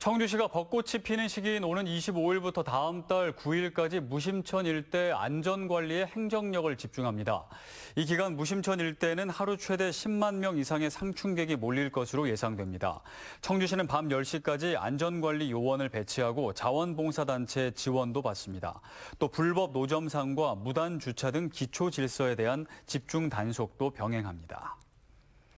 청주시가 벚꽃이 피는 시기인 오는 25일부터 다음 달 9일까지 무심천 일대 안전관리에 행정력을 집중합니다. 이 기간 무심천 일대는 하루 최대 10만 명 이상의 상충객이 몰릴 것으로 예상됩니다. 청주시는 밤 10시까지 안전관리 요원을 배치하고 자원봉사단체 지원도 받습니다. 또 불법 노점상과 무단 주차 등 기초 질서에 대한 집중 단속도 병행합니다.